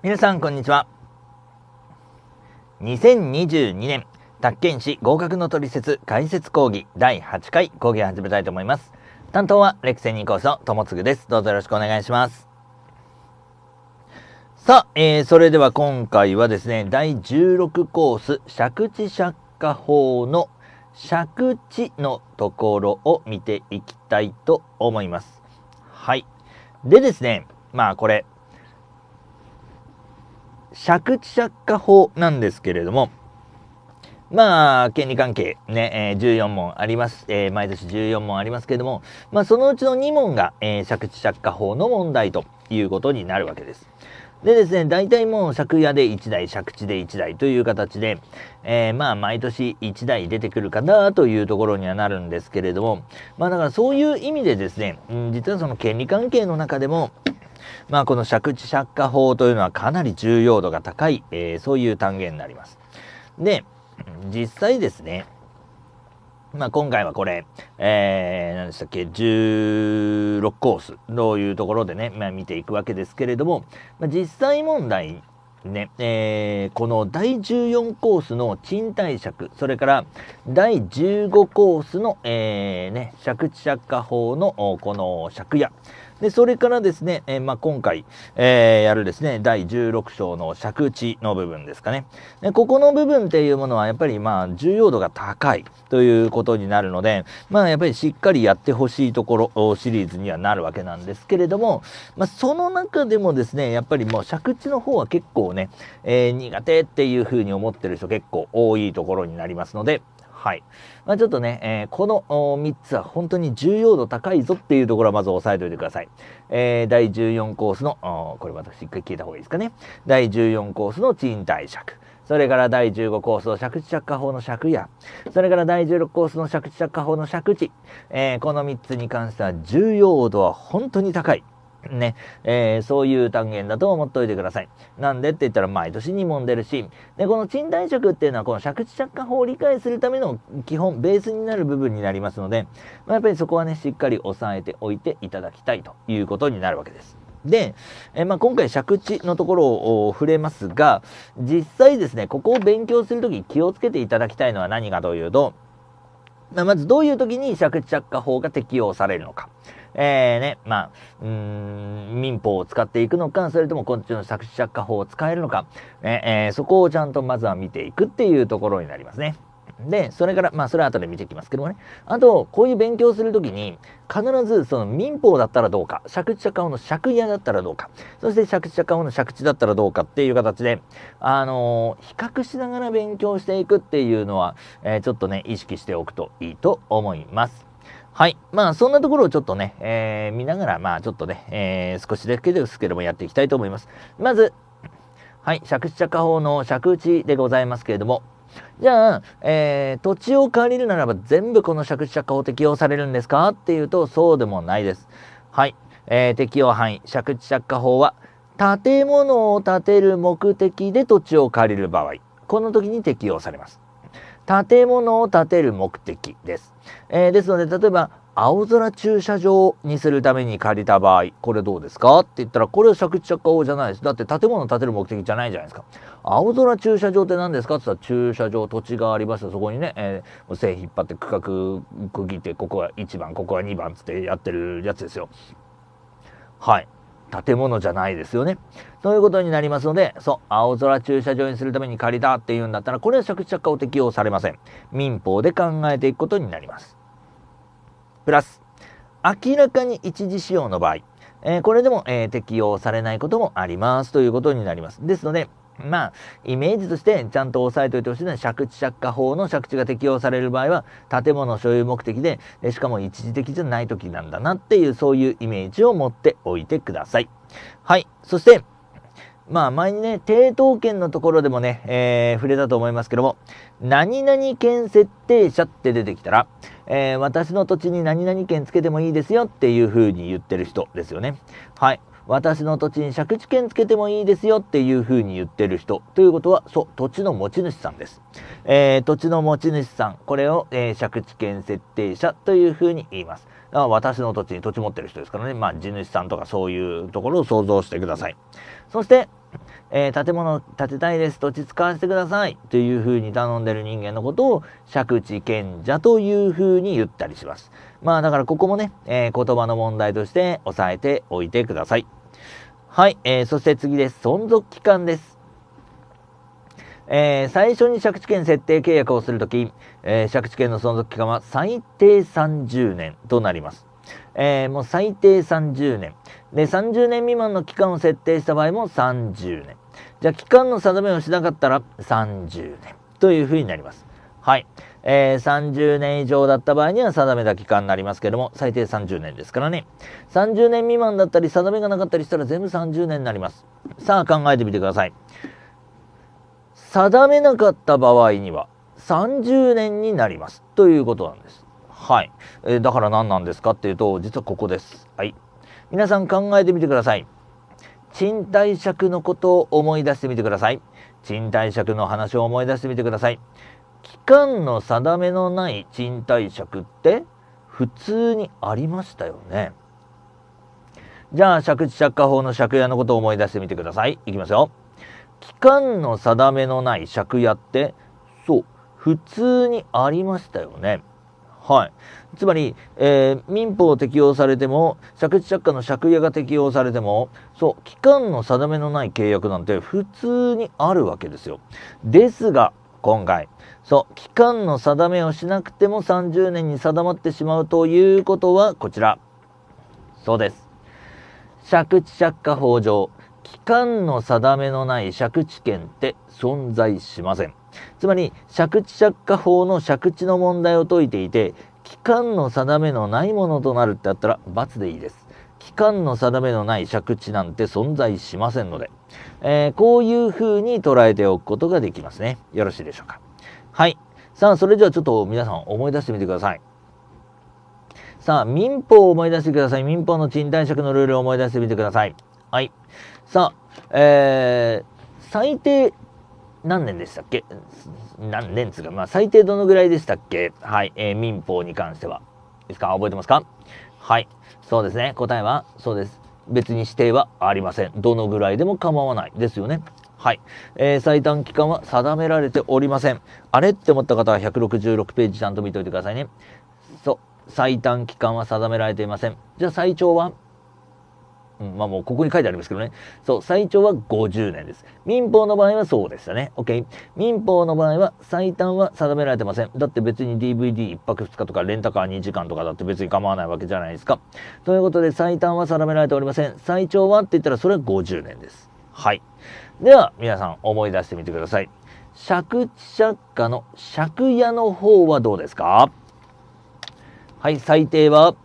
皆さんこんにちは2022年宅建士合格の取説解説講義第8回講義を始めたいと思います担当はレクセニーコースの友次ですどうぞよろしくお願いしますさあ、えー、それでは今回はですね第16コース借地借家法の借地のところを見ていきたいと思いますはいでですねまあこれ借地借家法なんですけれども、まあ、権利関係ね、えー、14問あります、えー、毎年14問ありますけれども、まあ、そのうちの2問が、えー、借地借家法の問題ということになるわけです。でですね、大体もう借家で1台、借地で1台という形で、えー、まあ毎年1台出てくるかなというところにはなるんですけれども、まあだからそういう意味でですね、実はその権利関係の中でも、まあ、この借地借家法というのはかなり重要度が高い、えー、そういう単元になります。で、実際ですね、まあ、今回はこれ、えー、何でしたっけ、16コースどういうところでね、まあ、見ていくわけですけれども、まあ、実際問題、ね、えー、この第14コースの賃貸借、それから第15コースの、えー、ね、借地借家法のこの借家、で、それからですね、えー、まあ、今回、えー、やるですね、第16章の借地の部分ですかね。で、ここの部分っていうものは、やっぱりまあ、重要度が高いということになるので、まあ、やっぱりしっかりやってほしいところ、シリーズにはなるわけなんですけれども、まあ、その中でもですね、やっぱりもう借地の方は結構ね、えー、苦手っていうふうに思ってる人結構多いところになりますので、はい。まあ、ちょっとね、えー、この3つは本当に重要度高いぞっていうところはまず押さえておいてください。えー、第14コースの、これ私一回聞いた方がいいですかね。第14コースの賃貸借。それから第15コースの借地着火法の借や、それから第16コースの借地着火法の借地、えー、この3つに関しては重要度は本当に高い。ね、えー、そういう単元だと思っておいてください。なんでって言ったら毎年にもんでるし、で、この賃貸職っていうのはこの借地借家法を理解するための基本、ベースになる部分になりますので、まあ、やっぱりそこはね、しっかり押さえておいていただきたいということになるわけです。で、えー、まあ、今回借地のところを触れますが、実際ですね、ここを勉強するとき気をつけていただきたいのは何かというと、まあ、まずどういう時に借地借家法が適用されるのか。えー、ね、まあ、うん、民法を使っていくのか、それともこっちの作詞作家法を使えるのか、えー、そこをちゃんとまずは見ていくっていうところになりますね。で、それから、まあ、それは後で見ていきますけどもね。あと、こういう勉強するときに、必ず、その民法だったらどうか、借地者顔の借家だったらどうか、そして借地者顔の借地だったらどうかっていう形で、あのー、比較しながら勉強していくっていうのは、えー、ちょっとね、意識しておくといいと思います。はい。まあ、そんなところをちょっとね、えー、見ながら、まあ、ちょっとね、えー、少しだけですけども、やっていきたいと思います。まず、はい、借地借家法の借打ちでございますけれども、じゃあ、えー、土地を借りるならば全部この借地借家法適用されるんですかっていうと、そうでもないです。はい。えー、適用範囲、借地借家法は、建物を建てる目的で土地を借りる場合、この時に適用されます。建物を建てる目的です。えー、ですので、例えば、青空駐車場にするために借りた場合、これどうですかって言ったら、これは借地着工じゃないです。だって建物を建てる目的じゃないじゃないですか。青空駐車場って何ですかって言ったら、駐車場、土地がありました。そこにね、えー、線引っ張って区画区切って、ここは1番、ここは2番つってやってるやつですよ。はい。建物じゃないですよね。そういうことになりますので、そう、青空駐車場にするために借りたっていうんだったら、これは借地借を適用されません。民法で考えていくことになります。プラス、明らかに一時使用の場合、えー、これでも、えー、適用されないこともありますということになります。ですので、まあ、イメージとしてちゃんと押さえておいてほしいのは、借地借家法の借地が適用される場合は、建物所有目的で、しかも一時的じゃない時なんだなっていう、そういうイメージを持っておいてください。はい。そして、まあ前にね、抵当権のところでもね、えー、触れたと思いますけども、何々権設定者って出てきたら、えー、私の土地に何々権つけてもいいですよっていう風に言ってる人ですよね。はい。私の土地に借地権つけてもいいですよっていうふうに言ってる人ということはそう土地の持ち主さんです、えー、土地の持ち主さんこれを、えー、借地権設定者というふうに言いますだ私の土地に土地持ってる人ですからねまあ地主さんとかそういうところを想像してくださいそしてえー、建物建てたいです土地使わせてくださいというふうに頼んでる人間のことを借地権者というふうに言ったりしますまあだからここもね、えー、言葉の問題として押さえておいてくださいはい、えー、そして次です。存続期間です。えー、最初に借地権設定契約をするとき、えー、借地権の存続期間は最低30年となります。えー、もう最低30年。で、30年未満の期間を設定した場合も30年。じゃあ、期間の定めをしなかったら30年というふうになります。はい。えー、30年以上だった場合には定めた期間になりますけども、最低30年ですからね。30年未満だったり、定めがなかったりしたら全部30年になります。さあ考えてみてください。定めなかった場合には30年になります。ということなんです。はい。えー、だから何なんですかっていうと、実はここです。はい。皆さん考えてみてください。賃貸借のことを思い出してみてください。賃貸借の話を思い出してみてください。期間の定めのない賃貸借って普通にありましたよね。じゃあ借地借家法の借家のことを思い出してみてください。いきますよ。期間の定めのない借家ってそう普通にありましたよね。はい、つまり、えー、民法適用されても借地借家の借家が適用されてもそう期間の定めのない契約なんて普通にあるわけですよ。ですが今回。そう、期間の定めをしなくても30年に定まってしまうということはこちら。そうです。借地借家法上、期間の定めのない借地権って存在しません。つまり、借地借家法の借地の問題を解いていて、期間の定めのないものとなるってあったら罰でいいです。間の定めのない借地なんて存在しませんので、えー、こういう風に捉えておくことができますね。よろしいでしょうか。はい。さあ、それじゃあちょっと皆さん思い出してみてください。さあ、民法を思い出してください。民法の賃貸借のルールを思い出してみてください。はい。さあ、えー、最低何年でしたっけ何年つうか、まあ、最低どのぐらいでしたっけはい、えー、民法に関しては。いいですか覚えてますかはい。そうですね。答えは、そうです。別に指定はありません。どのぐらいでも構わない。ですよね。はい、えー、最短期間は定められておりません。あれって思った方は166ページちゃんと見ておいてくださいね。そう。最短期間は定められていません。じゃあ最長はうん、まあもうここに書いてありますけどね。そう、最長は50年です。民法の場合はそうでしたね。OK。民法の場合は最短は定められてません。だって別に DVD1 泊2日とかレンタカー2時間とかだって別に構わないわけじゃないですか。ということで最短は定められておりません。最長はって言ったらそれは50年です。はい。では皆さん思い出してみてください。借地借家の借家の方はどうですかはい、最低はっ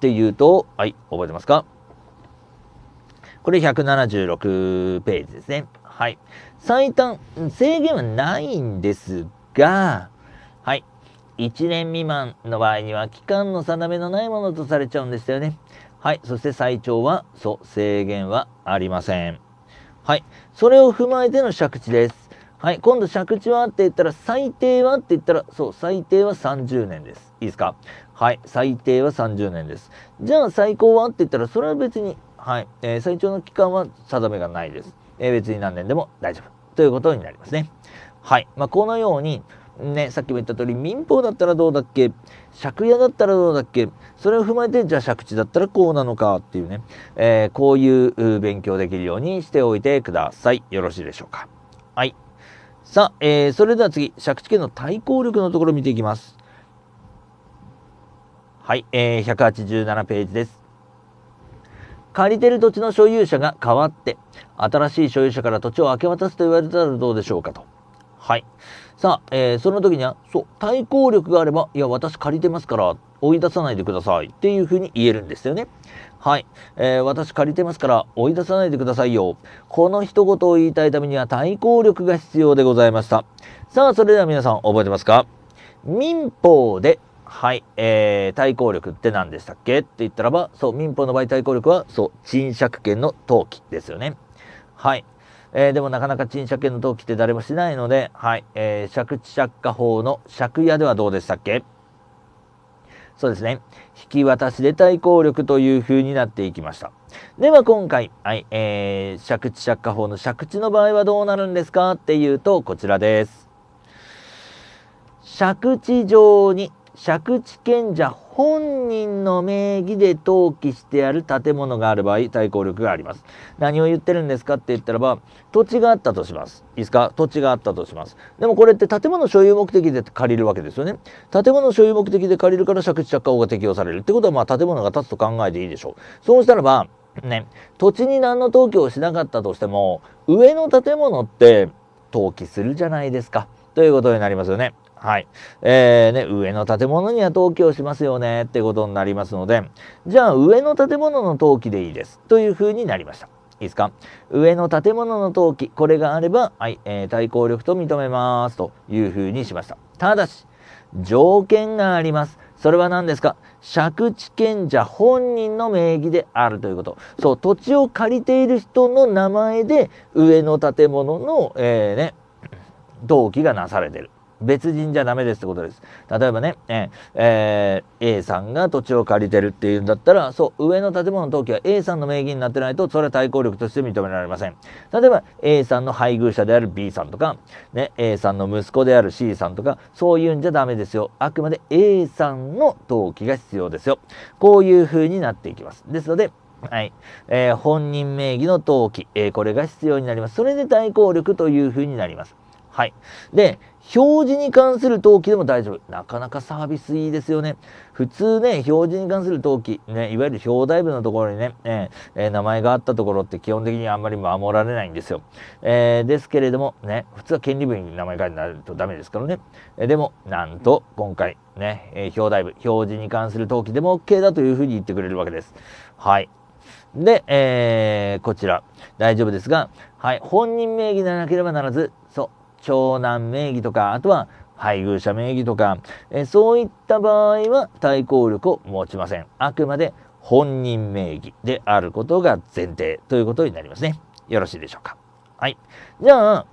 ていうと、はい、覚えてますかこれ176ページですね。はい。最短、制限はないんですが、はい。1年未満の場合には期間の定めのないものとされちゃうんですよね。はい。そして最長は、そう、制限はありません。はい。それを踏まえての借地です。はい。今度借地はって言ったら、最低はって言ったら、そう、最低は30年です。いいですかはい。最低は30年です。じゃあ最高はって言ったら、それは別にはいえー、最長の期間は定めがないです、えー、別に何年でも大丈夫ということになりますね。はいまあ、このようにね、さっきも言った通り民法だったらどうだっけ借家だったらどうだっけそれを踏まえてじゃあ借地だったらこうなのかっていうね、えー、こういう勉強できるようにしておいてくださいよろしいでしょうかはいさあ、えー、それでは次借地権の対抗力のところ見ていきますはい、えー、187ページです借りてる土地の所有者が変わって、新しい所有者から土地を明け渡すと言われたらどうでしょうかと。はい。さあ、えー、その時には、そう、対抗力があれば、いや、私借りてますから、追い出さないでください。っていうふうに言えるんですよね。はい。えー、私借りてますから、追い出さないでくださいよ。この一言を言いたいためには、対抗力が必要でございました。さあ、それでは皆さん、覚えてますか民法ではい、えー、対抗力って何でしたっけって言ったらば、そう、民法の場合対抗力は、そう、賃借権の登記ですよね。はい。えー、でもなかなか賃借権の登記って誰もしないので、はい、えー、借地借家法の借家ではどうでしたっけそうですね。引き渡しで対抗力という風になっていきました。では今回、はい、えー、借地借家法の借地の場合はどうなるんですかっていうと、こちらです。借地上に借地権者本人の名義で登記してある建物がある場合対抗力があります何を言ってるんですかって言ったらば土地があったとしますいいですか土地があったとしますでもこれって建物所有目的で借りるわけですよね建物所有目的で借りるから借地借家法が適用されるってことはまあ建物が建つと考えていいでしょうそうしたらばね土地に何の登記をしなかったとしても上の建物って登記するじゃないですかということになりますよねはい。えー、ね、上の建物には登記をしますよねってことになりますので、じゃあ上の建物の登記でいいです。というふうになりました。いいですか上の建物の登記、これがあれば、はい、えー、対抗力と認めますというふうにしました。ただし、条件があります。それは何ですか借地権者本人の名義であるということ。そう、土地を借りている人の名前で上の建物の、えー、ね、登記がなされてる。別人じゃダメですってことです。例えばね、ええー、A さんが土地を借りてるっていうんだったら、そう、上の建物の登記は A さんの名義になってないと、それは対抗力として認められません。例えば、A さんの配偶者である B さんとか、ね、A さんの息子である C さんとか、そういうんじゃダメですよ。あくまで A さんの登記が必要ですよ。こういう風になっていきます。ですので、はい。えー、本人名義の登記、えー、これが必要になります。それで対抗力という風になります。はい。で、表示に関する登記でも大丈夫。なかなかサービスいいですよね。普通ね、表示に関する登記、ね、いわゆる表題部のところにね、えー名前があったところって基本的にあんまり守られないんですよ。えー、ですけれども、ね、普通は権利部に名前書いてなるとダメですからね。えでも、なんと、今回、ね、え表題部、表示に関する登記でも OK だというふうに言ってくれるわけです。はい。で、えー、こちら、大丈夫ですが、はい、本人名義でなければならず、そう、長男名義とか、あとは配偶者名義とか、えそういった場合は対抗力を持ちません。あくまで本人名義であることが前提ということになりますね。よろしいでしょうか。はい。じゃあ、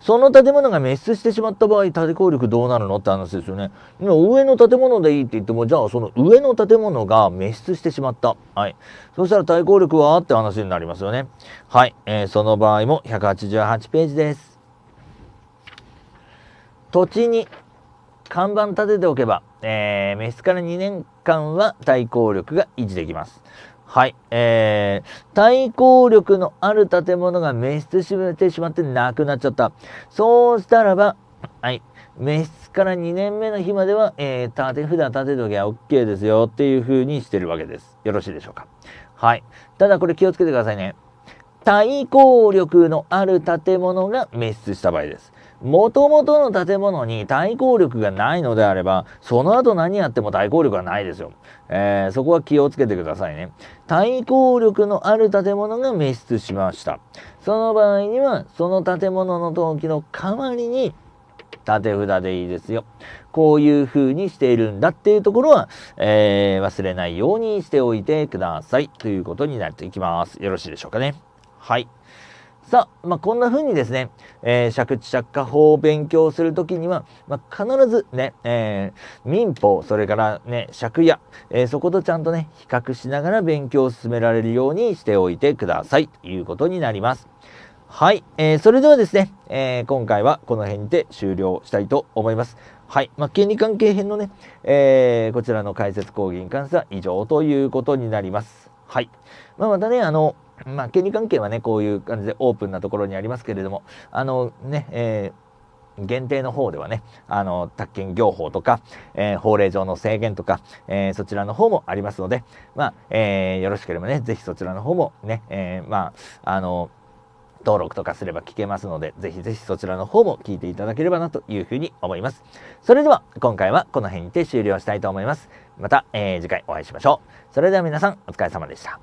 その建物が滅失してしまった場合て抗力どうなるのって話ですよね今上の建物でいいって言ってもじゃあその上の建物が滅失してしまったはいそしたら対抗力はって話になりますよねはい、えー、その場合も188ページです土地に看板立てておけば、えー、滅出から2年間は対抗力が維持できますはい。えー、対抗力のある建物が滅失してしまってなくなっちゃった。そうしたらば、はい。滅失から2年目の日までは、えー、立て札立てときゃ OK ですよっていう風にしてるわけです。よろしいでしょうか。はい。ただこれ気をつけてくださいね。対抗力のある建物が滅失した場合です。もともとの建物に対抗力がないのであれば、その後何やっても対抗力はないですよ。えー、そこは気をつけてくださいね。対抗力のある建物が滅失しました。その場合には、その建物の登記の代わりに、縦札でいいですよ。こういう風にしているんだっていうところは、えー、忘れないようにしておいてください。ということになっていきます。よろしいでしょうかね。はい。さあ、まあ、こんな風にですね、えー、借地借家法を勉強するときには、まあ、必ずね、えー、民法、それからね、借家、えー、そことちゃんとね、比較しながら勉強を進められるようにしておいてください、ということになります。はい、えー、それではですね、えー、今回はこの辺で終了したいと思います。はい、まあ、権利関係編のね、えー、こちらの解説講義に関しては以上ということになります。はい。まあ、またね、あの、まあ、権利関係はね、こういう感じでオープンなところにありますけれども、あのね、えー限定の方ではね、あの、宅建業法とか、えー、法令上の制限とか、えー、そちらの方もありますので、まあ、えー、よろしければね、ぜひそちらの方もね、えまあ、あの、登録とかすれば聞けますので、ぜひぜひそちらの方も聞いていただければなというふうに思います。それでは、今回はこの辺にて終了したいと思います。また、え次回お会いしましょう。それでは皆さん、お疲れ様でした。